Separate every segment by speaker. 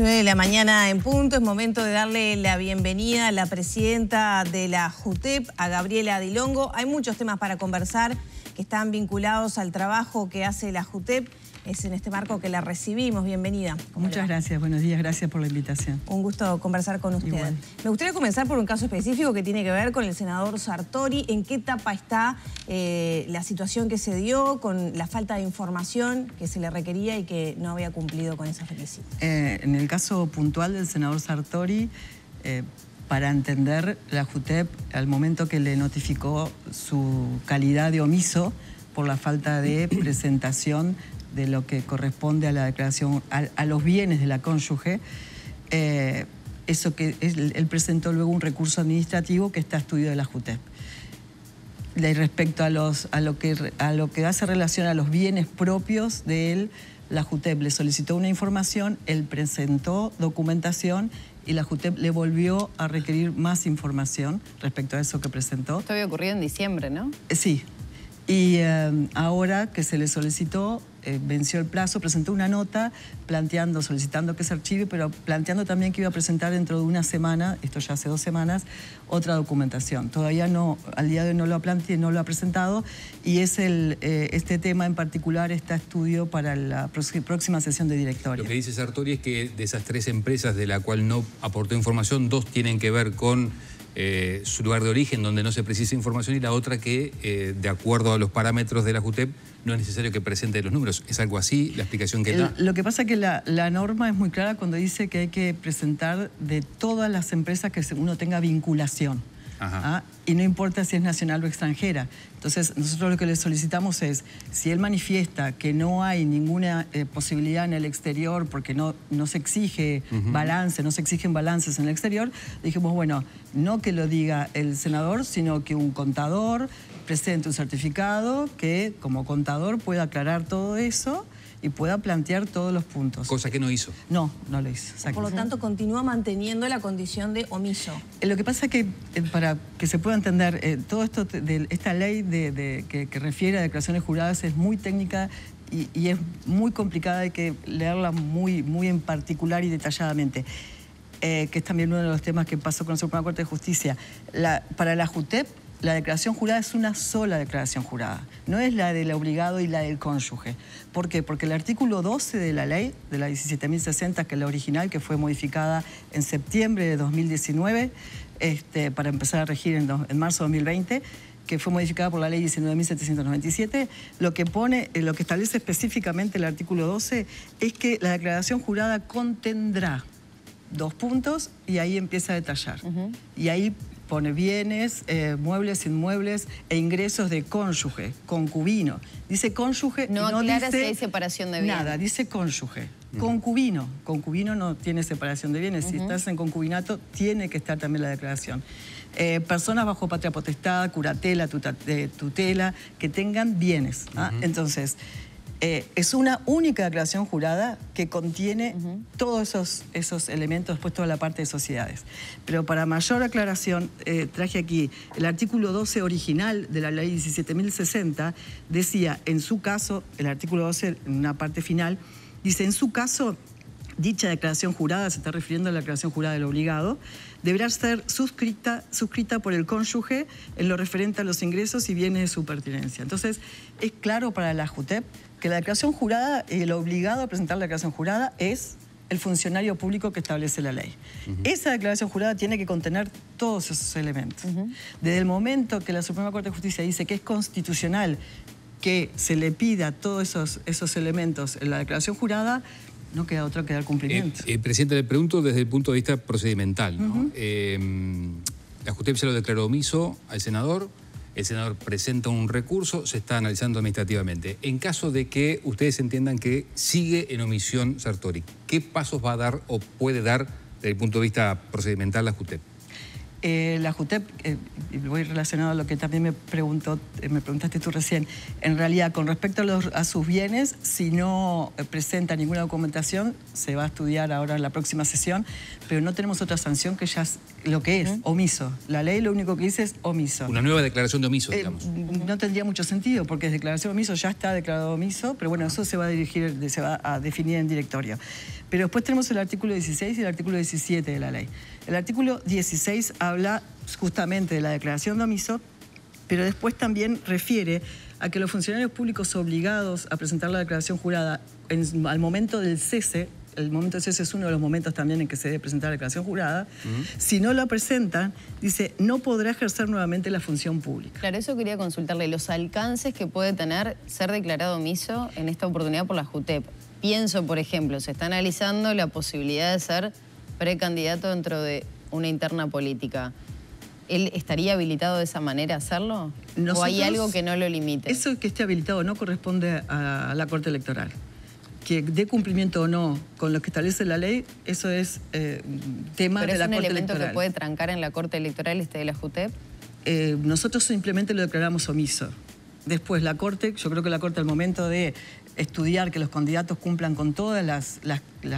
Speaker 1: 9 de la mañana en punto, es momento de darle la bienvenida a la presidenta de la JUTEP, a Gabriela Dilongo. Hay muchos temas para conversar que están vinculados al trabajo que hace la JUTEP es en este marco que la recibimos. Bienvenida.
Speaker 2: Muchas gracias, buenos días, gracias por la invitación.
Speaker 1: Un gusto conversar con usted. Me gustaría comenzar por un caso específico que tiene que ver con el senador Sartori. ¿En qué etapa está eh, la situación que se dio con la falta de información que se le requería y que no había cumplido con esa felicidad.
Speaker 2: Eh, en el caso puntual del senador Sartori, eh, para entender, la JUTEP, al momento que le notificó su calidad de omiso por la falta de presentación de lo que corresponde a la declaración, a, los bienes de la cónyuge, eh, eso que él presentó luego un recurso administrativo que está estudiado estudio e de la JUTEP. respecto a, los, a, lo que, a lo que hace relación a los bienes propios de él, la JUTEP le solicitó una información, él presentó documentación y la JUTEP le volvió a requerir más información respecto a eso que presentó. Esto había ocurrido en diciembre, ¿no? Eh, sí. Y eh, ahora que se le solicitó, eh, venció el plazo, presentó una nota planteando, solicitando que se archive, pero planteando también que iba a presentar dentro de una semana, esto ya hace dos semanas, otra documentación. Todavía no, al día de hoy no lo ha no lo ha presentado y es el, eh, este tema en particular está estudio para la próxima sesión de directorio. Lo que
Speaker 3: dice Sartori es que de esas tres empresas de la cual no aportó información, dos tienen que ver con eh, su lugar de origen donde no se precisa información y la otra que, eh, de acuerdo a los parámetros de la JUTEP, no es necesario que presente los números. ¿Es algo así la explicación que da?
Speaker 2: Lo que pasa es que la, la, norma es muy clara cuando dice que hay que presentar de todas las empresas que uno tenga vinculación. ¿ah? y no importa si es nacional o extranjera. Entonces, nosotros lo que le solicitamos es, si él manifiesta que no hay ninguna eh, posibilidad en el exterior, porque no, no se exige balance, no se exigen balances en el exterior, dijimos, bueno, no que lo diga el senador, sino que un contador presente un certificado que como contador pueda aclarar todo eso y pueda plantear todos los puntos. Cosa que no hizo. No, no lo hizo. Por lo tanto,
Speaker 1: continúa manteniendo la condición de omiso.
Speaker 2: Eh, lo que pasa es que, eh, para que se pueda entender, toda eh, todo esto de esta ley de, que, refiere a declaraciones juradas es muy técnica y, es muy complicada, hay que leerla muy, muy en particular y detalladamente, que es también uno de los temas que pasó con la Suprema Corte de Justicia. La, para la JUTEP la declaración jurada es una sola declaración jurada, no es la del obligado y la del cónyuge. ¿Por qué? Porque el artículo 12 de la ley, de la 17.060, que es la original, que fue modificada en septiembre de 2019, este, para empezar a regir en, marzo de 2020, que fue modificada por la ley 19.797, lo que pone, eh, lo que establece específicamente el artículo 12 es que la declaración jurada contendrá dos puntos y ahí empieza a detallar. Y ahí pone bienes, eh, muebles, inmuebles e ingresos de cónyuge, concubino. Dice cónyuge no, no hay
Speaker 4: separación de bienes. Nada,
Speaker 2: dice cónyuge. Concubino, concubino no tiene separación de bienes. Si estás en concubinato, tiene que estar también la declaración. Eh, personas bajo patria potestad, curatela, tutela, que tengan bienes. ¿ah? Entonces, eh, es una única declaración jurada que contiene todos esos, esos elementos, puestos toda la parte de sociedades. Pero para mayor aclaración, eh, traje aquí el artículo 12 original de la ley 17.060, decía, en su caso, el artículo 12, en una parte final, dice, en su caso, dicha declaración jurada, se está refiriendo a la declaración jurada del obligado, deberá ser suscrita, suscrita por el cónyuge en lo referente a los ingresos y bienes de su pertinencia. Entonces, es claro para la JUTEP que la declaración jurada, el obligado a presentar la declaración jurada es el funcionario público que establece la ley. Esa declaración jurada tiene que contener todos esos elementos. Desde el momento que la Suprema Corte de Justicia dice que es constitucional que se le pida todos esos, esos elementos en la declaración jurada, no queda otra que dar cumplimiento.
Speaker 3: Eh, eh, presidente, le pregunto desde el punto de vista procedimental. Em, la JUTEP se la lo declaró omiso al senador, el senador presenta un recurso, se está analizando administrativamente. En caso de que ustedes entiendan que sigue en omisión Sartori, ¿qué pasos va a dar o puede dar desde el punto de vista procedimental la JUTEP?
Speaker 2: Eh, la JUTEP, eh, voy relacionado a lo que también me, preguntó, eh, me preguntaste tú recién, en realidad con respecto a, sus bienes, si no presenta ninguna documentación, se va a estudiar ahora en la próxima sesión, pero no tenemos otra sanción que ya lo que es, omiso. La ley lo único que dice es omiso. Una nueva
Speaker 3: declaración de omiso, digamos.
Speaker 2: no tendría mucho sentido, porque es declaración de omiso, ya está declarado omiso, pero bueno, eso se va a dirigir, se va a definir en directorio. Pero después tenemos el artículo 16 y el artículo 17 de la ley. El artículo 16 habla justamente de la declaración de omiso, pero después también refiere a que los funcionarios públicos obligados a presentar la declaración jurada al momento del cese, el momento del cese es uno de los momentos también en que se debe presentar la declaración jurada, si no la presentan, dice, no podrá ejercer nuevamente la función pública.
Speaker 4: Claro, eso quería consultarle, los alcances que puede tener ser declarado omiso en esta oportunidad por la JUTEP. Pienso, por ejemplo, se está analizando la posibilidad de ser precandidato dentro de una interna política. ¿Él estaría habilitado de esa manera a hacerlo? ¿O hay algo que
Speaker 2: no lo limite? Eso que esté habilitado no corresponde a la Corte Electoral. Que dé cumplimiento o no con lo que establece la ley, eso es eh, tema de la Corte Electoral. ¿Es un elemento que puede
Speaker 4: trancar en la Corte Electoral este de la JUTEP?
Speaker 2: Eh, nosotros simplemente lo declaramos omiso. Después la Corte, yo creo que la Corte al momento de estudiar que los candidatos cumplan con todas las,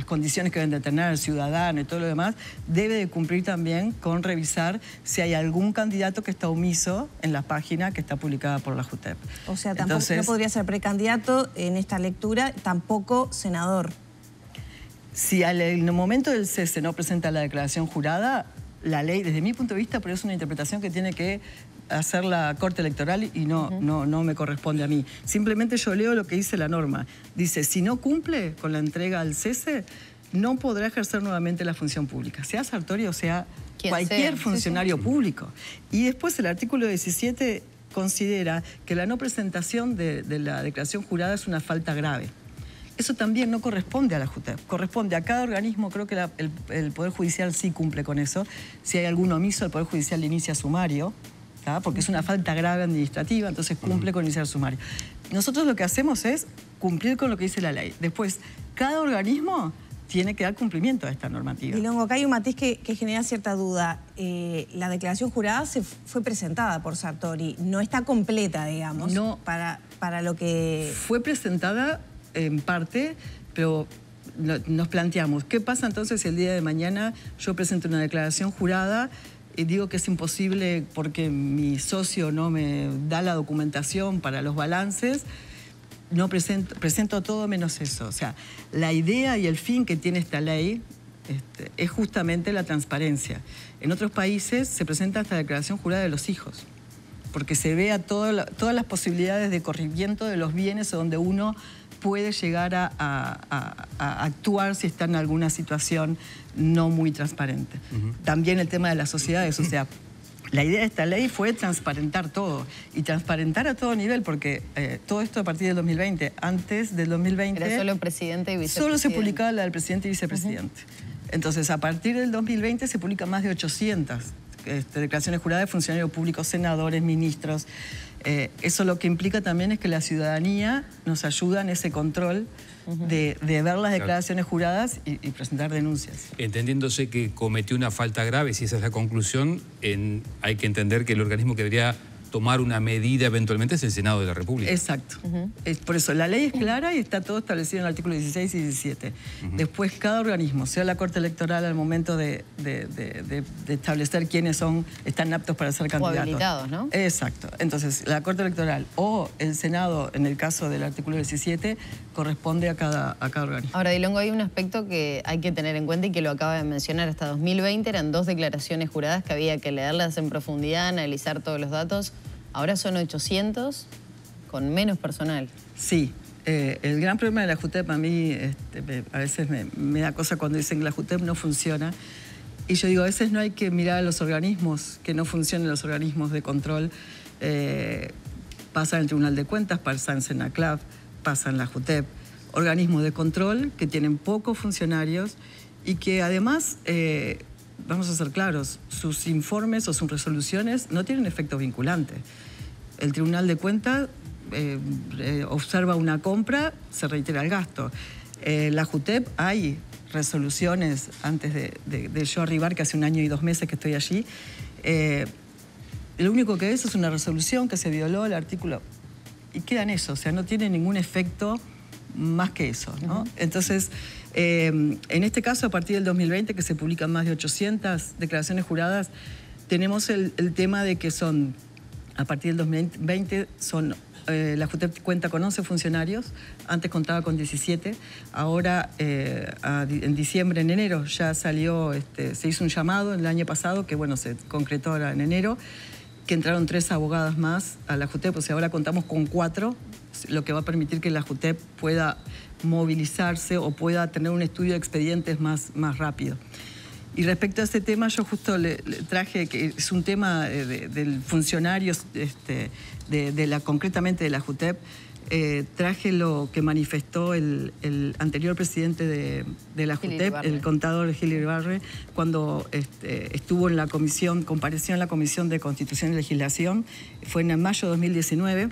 Speaker 2: condiciones que deben de tener el ciudadano y todo lo demás, debe de cumplir también con revisar si hay algún candidato que está omiso en la página que está publicada por la JUTEP. O sea, tampoco no podría
Speaker 1: ser precandidato en esta lectura, tampoco senador. Si al, en el momento del cese no presenta
Speaker 2: la declaración jurada, la ley, desde mi punto de vista, pero es una interpretación que tiene que hacer la corte electoral y no, no, no me corresponde a mí. Simplemente yo leo lo que dice la norma. Dice, si no cumple con la entrega al cese, no podrá ejercer nuevamente la función pública, sea Sartori o sea cualquier funcionario público. Y después el artículo 17 considera que la no presentación de, la declaración jurada es una falta grave. Eso también no corresponde a la junta corresponde a cada organismo, creo que el, el, Poder Judicial sí cumple con eso, si hay algún omiso, el Poder Judicial inicia sumario, porque es una falta grave administrativa, entonces cumple con iniciar sumario. Nosotros lo que hacemos es cumplir con lo que dice la ley. Después, cada organismo tiene que dar cumplimiento a esta normativa. Y
Speaker 1: luego acá hay un matiz que, genera cierta duda. Eh, la declaración jurada se fue presentada por Sartori, no está completa, digamos, no, para, para lo que... Fue presentada
Speaker 2: en parte, pero nos planteamos, ¿qué pasa entonces si el día de mañana yo presento una declaración jurada y digo que es imposible porque mi socio no me da la documentación para los balances. No presento, todo menos eso. O sea, la idea y el fin que tiene esta ley este, es justamente la transparencia. En otros países se presenta hasta la declaración jurada de los hijos, porque se vea todas las posibilidades de corrimiento de los bienes donde uno puede llegar a, actuar si está en alguna situación no muy transparente. También el tema de las sociedades, o sea, la idea de esta ley fue transparentar todo y transparentar a todo nivel porque eh, todo esto a partir del 2020, antes del 2020... Era solo
Speaker 4: presidente y vicepresidente. Solo se publicaba
Speaker 2: la del presidente y vicepresidente. Entonces, a partir del 2020 se publican más de 800 este, declaraciones juradas de funcionarios públicos, senadores, ministros. Eh, eso lo que implica también es que la ciudadanía nos ayuda en ese control de, ver las declaraciones juradas y, presentar denuncias.
Speaker 3: Entendiéndose que cometió una falta grave, si esa es la conclusión, hay que entender que el organismo que debería tomar una medida eventualmente es el Senado de la República.
Speaker 2: Exacto. por eso la ley es clara y está todo establecido en el artículo 16 y 17. Después cada organismo, sea la Corte Electoral al momento de, establecer quiénes son, están aptos para ser candidatos. ¿no? Exacto. Entonces la Corte Electoral o el Senado, en el caso del artículo 17, corresponde a cada, a cada organismo.
Speaker 4: Ahora, Dilongo, hay un aspecto que hay que tener en cuenta y que lo acaba de mencionar. Hasta 2020 eran dos declaraciones juradas que había que leerlas en profundidad, analizar todos los datos.
Speaker 2: Ahora son 800 con menos personal. Sí, eh, el gran problema de la JUTEP a mí este, a veces me, da cosa cuando dicen que la JUTEP no funciona. Y yo digo, a veces no hay que mirar a los organismos, que no funcionen los organismos de control. Eh, pasan el Tribunal de Cuentas, pasan Senaclav, pasan la JUTEP. Organismos de control que tienen pocos funcionarios y que además eh, vamos a ser claros, sus informes o sus resoluciones no tienen efecto vinculante. El Tribunal de Cuentas eh, eh, observa una compra, se reitera el gasto. Eh, la JUTEP hay resoluciones antes de, yo arribar, que hace un año y dos meses que estoy allí. Eh, lo único que es es una resolución que se violó el artículo y quedan eso, o sea, no tiene ningún efecto más que eso. Entonces, Em, en este caso, a partir del 2020, que se publican más de 800 declaraciones juradas, tenemos el, tema de que son, a partir del 2020, son eh, la JUTEP cuenta con 11 funcionarios, antes contaba con 17, ahora eh, en diciembre, en enero, ya salió, este, se hizo un llamado el año pasado, que bueno, se concretó ahora en enero, que entraron tres abogadas más a la JUTEP, pues o sea, ahora contamos con cuatro, lo que va a permitir que la JUTEP pueda movilizarse o pueda tener un estudio de expedientes más, más rápido. Y respecto a ese tema, yo justo le, traje que es un tema eh, del funcionario, este, de, la, concretamente de la JUTEP, eh, traje lo que manifestó el, anterior presidente de, la JUTEP, el contador Hilary Barre, cuando este, estuvo en la comisión, compareció en la Comisión de Constitución y Legislación, fue en mayo de 2019,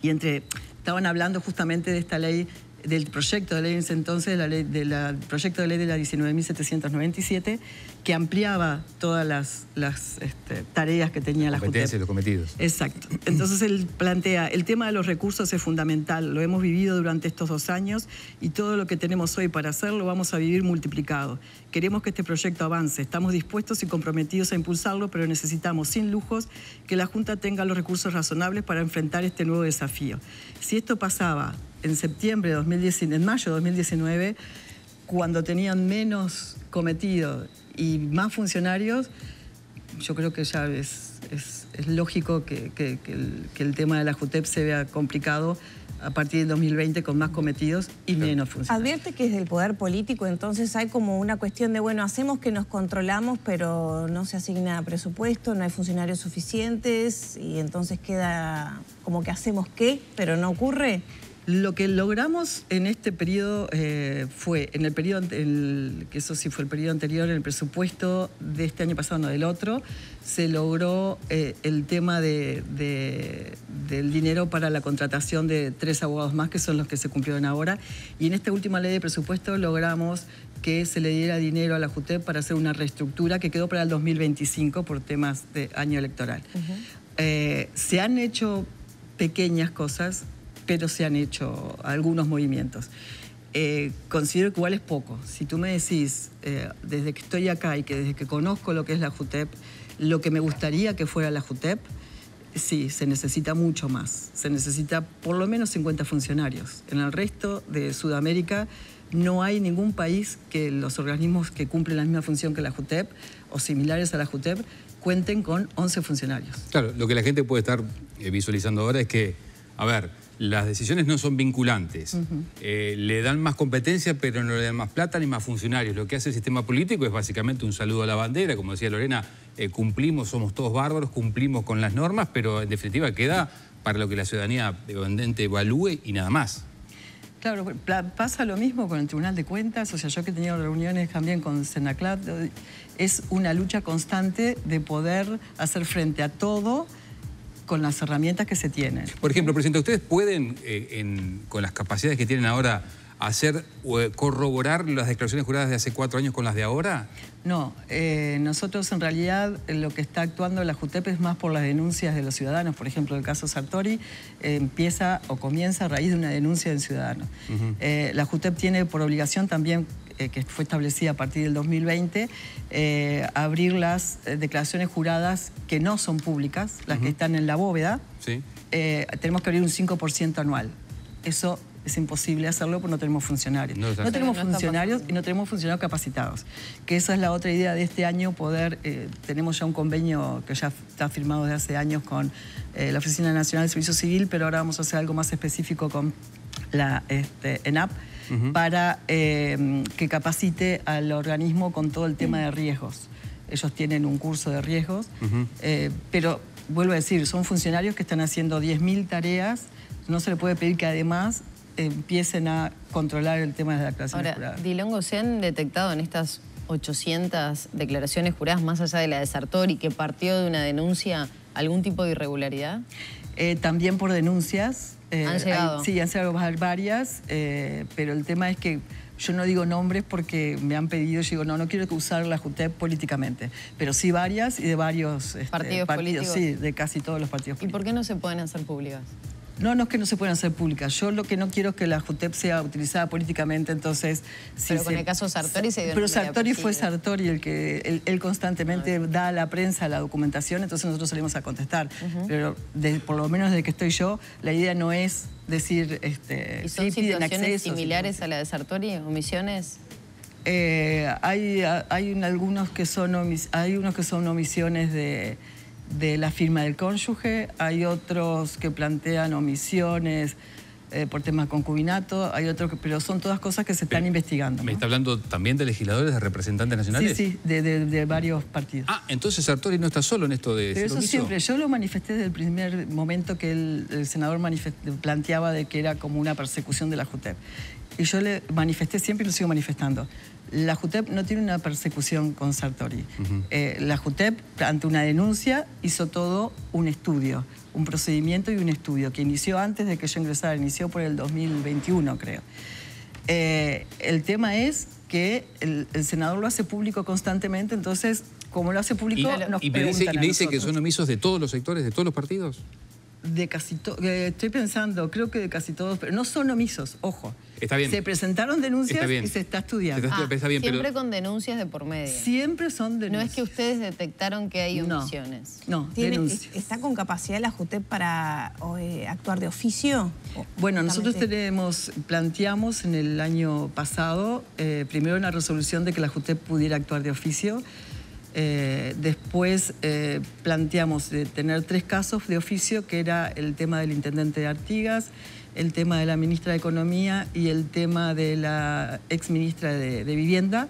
Speaker 2: y entre estaban hablando justamente de esta ley del proyecto de ley en ese entonces, la ley, del proyecto de ley de la 19.797, que ampliaba todas las, este, tareas que tenía la, la y los cometidos. Exacto. Entonces él plantea, el tema de los recursos es fundamental, lo hemos vivido durante estos dos años y todo lo que tenemos hoy para hacerlo lo vamos a vivir multiplicado. Queremos que este proyecto avance, estamos dispuestos y comprometidos a impulsarlo, pero necesitamos sin lujos que la Junta tenga los recursos razonables para enfrentar este nuevo desafío. Si esto pasaba en septiembre de 2019, en mayo de 2019, cuando tenían menos cometido y más funcionarios, yo creo que ya es, lógico que, el, tema de la JUTEP se vea complicado a partir del 2020 con más cometidos y menos funcionarios.
Speaker 1: Advierte que es del poder político entonces hay como una cuestión de, bueno, hacemos que nos controlamos, pero no se asigna presupuesto, no hay funcionarios suficientes y entonces queda como que hacemos qué, pero no ocurre. Lo que logramos en
Speaker 2: este periodo eh, fue, en el periodo, que eso sí fue el periodo anterior, en el presupuesto de este año pasado, no del otro, se logró eh, el tema del dinero para la contratación de tres abogados más, que son los que se cumplieron ahora. Y en esta última ley de presupuesto logramos que se le diera dinero a la JUTEP para hacer una reestructura que quedó para el 2025 por temas de año electoral. Eh, se han hecho pequeñas cosas pero se han hecho algunos movimientos. Eh, considero que igual es poco. Si tú me decís, eh, desde que estoy acá y que desde que conozco lo que es la JUTEP, lo que me gustaría que fuera la JUTEP, sí, se necesita mucho más. Se necesita por lo menos 50 funcionarios. En el resto de Sudamérica no hay ningún país que los organismos que cumplen la misma función que la JUTEP o similares a la JUTEP cuenten con 11 funcionarios.
Speaker 3: Claro, lo que la gente puede estar eh, visualizando ahora es que, a ver, las decisiones no son vinculantes. Eh, le dan más competencia, pero no le dan más plata ni más funcionarios. Lo que hace el sistema político es básicamente un saludo a la bandera. Como decía Lorena, eh, cumplimos, somos todos bárbaros, cumplimos con las normas, pero en definitiva queda para lo que la ciudadanía dependiente evalúe y nada más.
Speaker 2: Claro, pasa lo mismo con el Tribunal de Cuentas, o sea, yo que he tenido reuniones también con Senaclat, es una lucha constante de poder hacer frente a todo con las herramientas que se tienen. Por ejemplo,
Speaker 3: presidente, ¿ustedes pueden, eh, con las capacidades que tienen ahora, hacer eh, corroborar las declaraciones juradas de hace cuatro años con las de ahora?
Speaker 2: No, eh, nosotros en realidad lo que está actuando la JUTEP es más por las denuncias de los ciudadanos. Por ejemplo, el caso Sartori empieza o comienza a raíz de una denuncia de ciudadano. la JUTEP tiene por obligación también eh, que fue establecida a partir del 2020, eh, abrir las eh, declaraciones juradas que no son públicas, las que están en la bóveda. tenemos que abrir un 5% anual. Eso es imposible hacerlo porque no tenemos funcionarios. No, tenemos funcionarios y no tenemos funcionarios capacitados. Que esa es la otra idea de este año, poder, tenemos ya un convenio que ya está firmado desde hace años con la Oficina Nacional de Servicio Civil, pero ahora vamos a hacer algo más específico con la este, ENAP para eh, que capacite al organismo con todo el tema de riesgos. Ellos tienen un curso de riesgos, eh, pero vuelvo a decir, son funcionarios que están haciendo 10.000 tareas, no se le puede pedir que además empiecen a controlar el tema de la clase Ahora, Dilongo, ¿se han detectado en estas 800
Speaker 4: declaraciones juradas, más allá de la de Sartori, que partió de una denuncia, algún tipo de irregularidad?
Speaker 2: Eh, también por denuncias, eh, han llegado. sí, han llegado varias, eh, pero el tema es que yo no digo nombres porque me han pedido, yo digo, no, no quiero usar la JUTEP políticamente, pero sí varias y de varios este, partidos, políticos. Sí, de casi todos los partidos políticos. ¿Y por qué no se pueden hacer públicas? No, no es que no se puedan hacer públicas. Yo lo que no quiero es que la JUTEP sea utilizada políticamente, entonces... pero con el caso Sartori se dio Pero Sartori fue Sartori el que... Él, constantemente ah. da a la prensa la documentación, entonces nosotros salimos a contestar. Pero por lo menos desde que estoy yo, la idea no es decir... Este, ¿Y son situaciones similares a la de Sartori, omisiones? Eh, hay algunos que son hay unos que son omisiones de de la firma del cónyuge, hay otros que plantean omisiones eh, por temas de concubinato, hay otros pero son todas cosas que se están investigando. ¿Me está
Speaker 3: hablando también de legisladores, de representantes nacionales? Sí, sí, de, varios partidos. Ah, entonces Sartori no está solo en esto de... Pero eso siempre,
Speaker 2: yo lo manifesté desde el primer momento que el, el senador planteaba de que era como una persecución de la JUTEP. Y yo le manifesté siempre y lo sigo manifestando la JUTEP no tiene una persecución con Sartori. Eh, la JUTEP, ante una denuncia, hizo todo un estudio, un procedimiento y un estudio que inició antes de que yo ingresara, inició por el 2021, creo. Eh, el tema es que el, senador lo hace público constantemente, entonces, como lo hace público, nos y ¿Y me dice que son
Speaker 3: omisos de todos los sectores, de todos los partidos?
Speaker 2: De casi todos, eh, estoy pensando, creo que de casi todos, pero no son omisos, ojo. Se presentaron denuncias y se está estudiando. Ah, siempre
Speaker 4: con denuncias de por medio. Siempre son
Speaker 1: denuncias. No es que ustedes detectaron que hay omisiones. No, no ¿Está con capacidad la JUTEP para eh, actuar de oficio?
Speaker 2: Bueno, nosotros tenemos, planteamos en el año pasado, eh, primero una resolución de que la JUTEP pudiera actuar de oficio eh, después eh, planteamos de tener tres casos de oficio, que era el tema del intendente de Artigas, el tema de la ministra de Economía y el tema de la ex ministra de, Vivienda.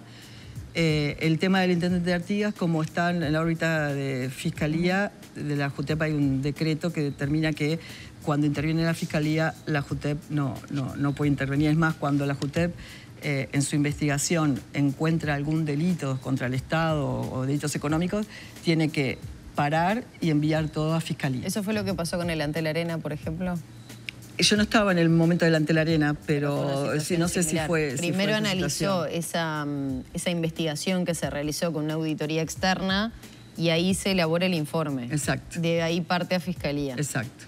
Speaker 2: Eh, el tema del intendente de Artigas, como está en la órbita de Fiscalía, de la JUTEP hay un decreto que determina que cuando interviene la Fiscalía, la JUTEP no, no, no puede intervenir. Es más, cuando la JUTEP eh, en su investigación encuentra algún delito contra el Estado o delitos económicos, tiene que parar y enviar todo a fiscalía. ¿Eso fue lo que pasó con el Antel Arena, por ejemplo? Yo no estaba en el momento del Antel arena, pero, no sé si fue... Primero analizó
Speaker 4: esa, mm, esa, investigación que se realizó con una auditoría externa y ahí se elabora el informe. Exacto. De ahí parte a Fiscalía.
Speaker 3: Exacto.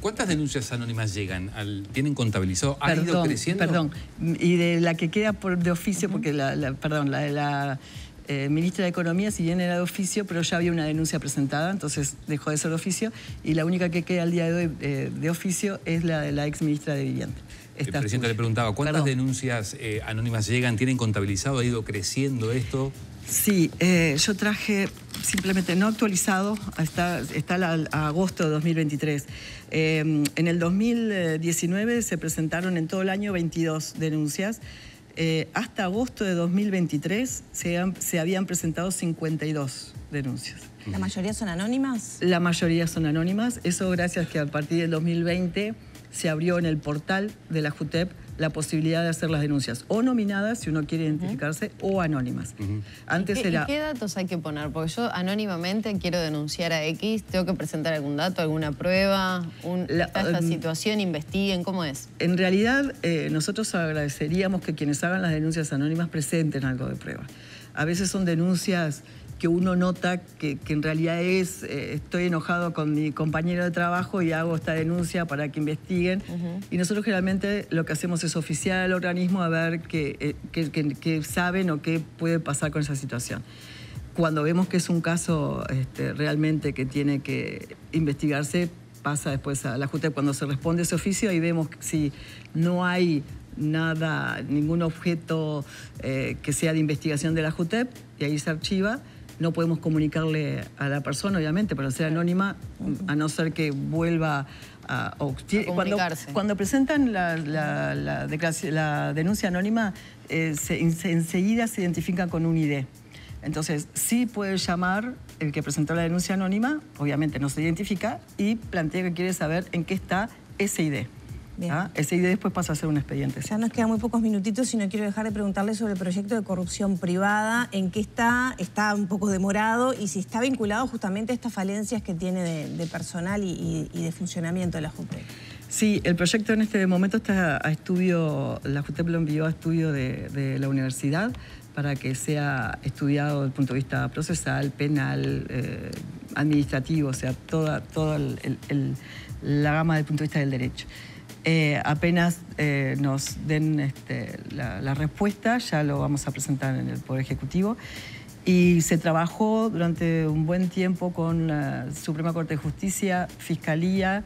Speaker 3: ¿Cuántas denuncias anónimas llegan? ¿Tienen contabilizado? ¿Ha ido creciendo? Perdón,
Speaker 2: y de la que queda de oficio, porque la, perdón, la de la eh, ministra de Economía, si bien era de oficio, pero ya había una denuncia presentada, entonces dejó de ser oficio, y la única que queda al día de hoy eh, de oficio es la de la ex ministra de Vivienda.
Speaker 3: El presidente le preguntaba, ¿cuántas denuncias eh, anónimas llegan? ¿Tienen contabilizado? ¿Ha ido creciendo esto?
Speaker 2: Sí, eh, yo traje simplemente no actualizado, está, está agosto de 2023. Eh, en el 2019 se presentaron en todo el año 22 denuncias. Eh, hasta agosto de 2023 se, se habían presentado 52 denuncias. ¿La
Speaker 1: mayoría son anónimas?
Speaker 2: La mayoría son anónimas. Eso gracias que a partir del 2020 se abrió en el portal de la JUTEP la posibilidad de hacer las denuncias o nominadas, si uno quiere identificarse, o anónimas. Antes ¿Y qué, qué
Speaker 4: datos hay que poner? Porque yo anónimamente quiero denunciar a X, tengo que presentar algún dato, alguna prueba,
Speaker 2: la, esta um, situación, investiguen, ¿cómo es? En realidad, eh, nosotros agradeceríamos que quienes hagan las denuncias anónimas presenten algo de prueba. A veces son denuncias que uno nota que, en realidad es, eh, estoy enojado con mi compañero de trabajo y hago esta denuncia para que investiguen. Y nosotros generalmente lo que hacemos es oficiar al organismo a ver eh, qué, saben o qué puede pasar con esa situación. Cuando vemos que es un caso este, realmente que tiene que investigarse, pasa después a la JUTEP Cuando se responde ese oficio, y vemos si no hay nada, ningún objeto eh, que sea de investigación de la JUTEP, y ahí se archiva no podemos comunicarle a la persona, obviamente, para ser anónima, a no ser que vuelva a... cuando, cuando, presentan la, denuncia anónima, eh, enseguida se identifican con un ID. Entonces, sí puede llamar el que presentó la denuncia anónima, obviamente no se identifica, y plantea que quiere saber en qué está ese ID. ¿Ah? Esa idea después pasa a ser un expediente. Ya
Speaker 1: nos quedan muy pocos minutitos y no quiero dejar de preguntarle sobre el proyecto de corrupción privada, en qué está, está un poco demorado y si está vinculado justamente a estas falencias que tiene de, personal y, de funcionamiento de la JUTEP.
Speaker 2: Sí, el proyecto en este momento está a estudio, la JUTEP lo envió a estudio de, la universidad para que sea estudiado desde el punto de vista procesal, penal, eh, administrativo, o sea, toda, toda la gama desde el punto de vista del derecho. Eh, apenas eh, nos den este, la, respuesta, ya lo vamos a presentar en el Poder Ejecutivo. Y se trabajó durante un buen tiempo con la Suprema Corte de Justicia, Fiscalía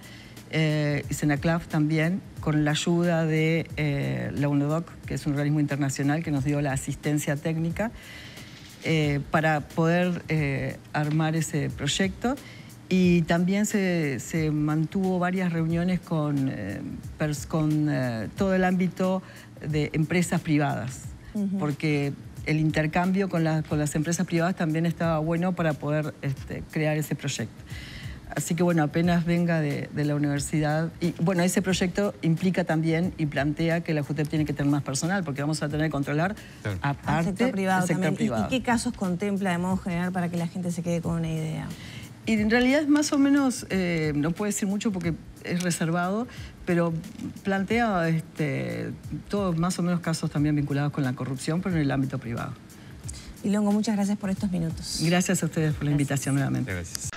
Speaker 2: eh, y Senaclav también, con la ayuda de la UNODOC, que es un organismo internacional que nos dio la asistencia técnica para poder armar ese proyecto. Y también se, mantuvo varias reuniones con, eh, con eh, todo el ámbito de empresas privadas, porque el intercambio con, con, las empresas privadas también estaba bueno para poder este, crear ese proyecto. Así que bueno, apenas venga de, la universidad. Y bueno, ese proyecto implica también y plantea que la JUTEP tiene que tener más personal, porque vamos a tener que controlar aparte el sector privado. ¿Y, ¿Y, qué
Speaker 1: casos contempla de modo general para que la gente se quede con una idea? Y en realidad es más o menos, eh, no puedo decir mucho
Speaker 2: porque es reservado, pero plantea este, todos más o menos casos también vinculados con la corrupción, pero en el ámbito privado.
Speaker 1: Y Longo, muchas gracias por estos minutos.
Speaker 3: Gracias a ustedes por la invitación nuevamente. Gracias.